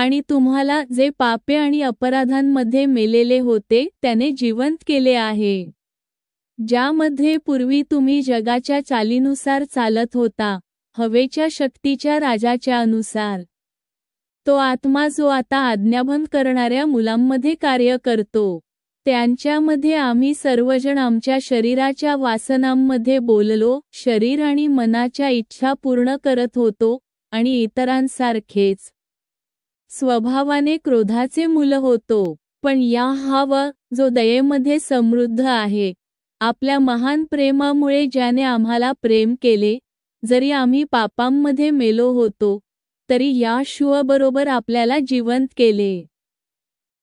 आणि तुम्हाला जे पापे आणि अपराधांमध्ये मेलेले होते त्याने जिवंत केले आहे ज्यामध्ये पूर्वी तुम्ही जगाच्या चालीनुसार चालत होता हवेच्या शक्तीच्या राजाच्या अनुसार तो आत्मा जो आता आज्ञाभन करणाऱ्या मुलांमध्ये कार्य करतो त्यांच्यामध्ये आम्ही सर्वजण आमच्या शरीराच्या वासनांमध्ये बोललो शरीर आणि मनाच्या इच्छा पूर्ण करत होतो आणि इतरांसारखेच स्वभावाने क्रोधाचे मुलं होतो पण या हाव जो दयेमध्ये समृद्ध आहे आपल्या महान प्रेमामुळे ज्याने आम्हाला प्रेम केले जरी आम्ही पापांमध्ये मेलो होतो तरी या शुअबरोबर आपल्याला जिवंत केले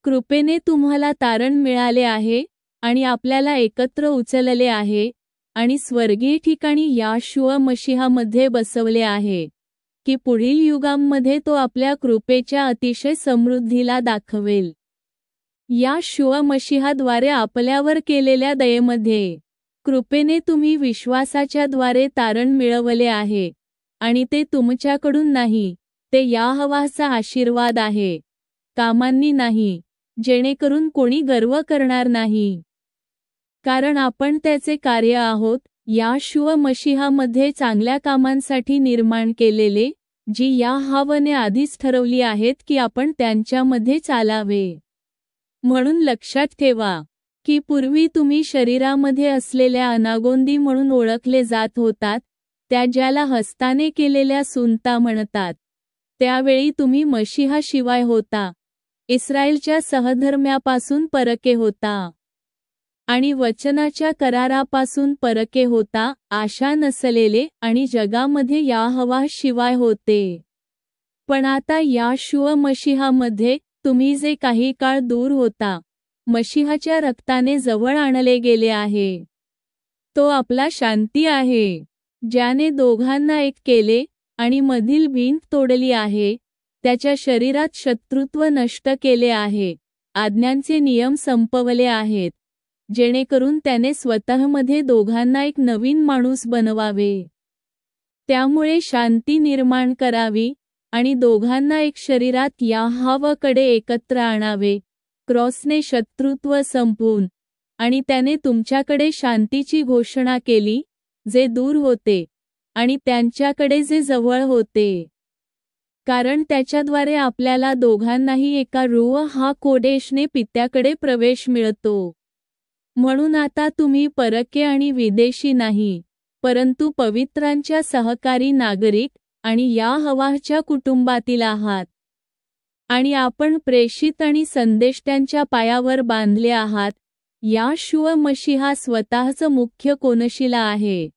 कृपेने तुम्हाला तारण मिळाले आहे आणि आपल्याला एकत्र उचलले आहे आणि स्वर्गीय ठिकाणी या शुअ मशिहामध्ये बसवले आहे की पुढील युगांमध्ये तो आपल्या कृपेच्या अतिशय समृद्धीला दाखवेल या शुअमशिहाद्वारे आपल्यावर केलेल्या दयेमध्ये कृपेने तुम्ही विश्वासाच्याद्वारे तारण मिळवले आहे आणि ते तुमच्याकडून नाही ते या हवाचा आशीर्वाद आहे कामांनी नाही जेणेकरून कोणी गर्व करणार नाही कारण आपण त्याचे कार्य आहोत या शुव मशिहामध्ये चांगल्या कामांसाठी निर्माण केलेले जी या हावने आधीच ठरवली आहेत की आपण त्यांच्यामध्ये चालावे म्हणून लक्षात ठेवा की पूर्वी तुम्ही शरीरामध्ये असलेल्या अनागोंदी म्हणून ओळखले जात होतात त्या ज्याला हस्ताने केलेल्या सुनता म्हणतात त्यावेळी तुम्ही मशिहाशिवाय होता इस्रायलच्या सहधर्म्यापासून परके होता आणि वचनाच्या करारापासून परके होता आशा नसलेले आणि जगामध्ये याहवा शिवाय होते पण आता या शुअ मशिहामध्ये तुम्ही जे काही काळ दूर होता मशिहाच्या रक्ताने जवळ आणले गेले आहे तो आपला शांती आहे ज्याने दोघांना एक केले आणि मधील भिंत तोडली आहे त्याच्या शरीरात शत्रुत्व नष्ट केले आहे आज्ञांचे नियम संपवले आहेत जेणेकरून त्याने स्वतःमध्ये दोघांना एक नवीन माणूस बनवावे त्यामुळे शांती निर्माण करावी आणि दोघांना एक शरीरात या हावाकडे एकत्र आणावे क्रॉसने शत्रुत्व संपवून आणि त्याने तुमच्याकडे शांतीची घोषणा केली जे दूर होते आणि त्यांच्याकडे जे जवळ होते कारण त्याच्याद्वारे आपल्याला दोघांनाही एका रुव हा कोडेशने पित्याकडे प्रवेश मिळतो म्हणून आता तुम्ही परके आणि विदेशी नाही परंतु पवित्रांच्या सहकारी नागरिक आणि या हवाच्या कुटुंबातील आहात आणि आपण प्रेषित आणि संदेष्ट्यांच्या पायावर बांधले आहात या शिव मशिहा स्वतःच मुख्य कोनशिला आहे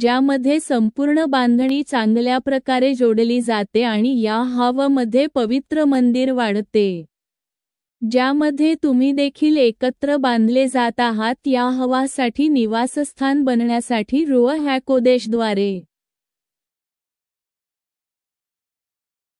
ज्यामध्ये संपूर्ण बांधणी चांगल्या प्रकारे जोडली जाते आणि या हवामध्ये पवित्र मंदिर वाढते ज्यामध्ये तुम्ही देखील एकत्र बांधले जात आहात या हवासाठी निवासस्थान बनण्यासाठी रुअ हॅकोदेशद्वारे